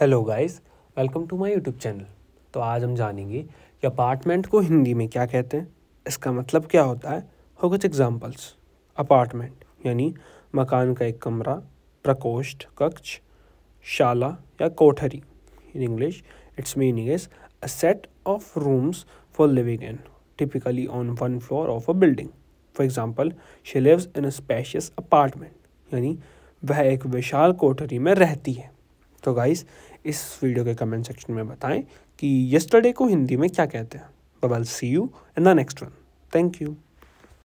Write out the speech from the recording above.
hello guys welcome to my YouTube channel तो आज हम जानेंगे कि अपार्टमेंट को हिंदी में क्या कहते हैं इसका मतलब क्या होता है हो कुछ एग्जांपल्स अपार्टमेंट यानी मकान का एक कमरा प्रकोष्ठ कक्ष शाला या कोठरी in English its meaning is a set of rooms for living in typically on one floor of a building for example she lives in a spacious apartment यानी वह एक विशाल कोठरी में रहती है तो गाइस इस वीडियो के कमेंट सेक्शन में बताएं कि यस्टरडे को हिंदी में क्या कहते हैं bubble see you in the next one thank you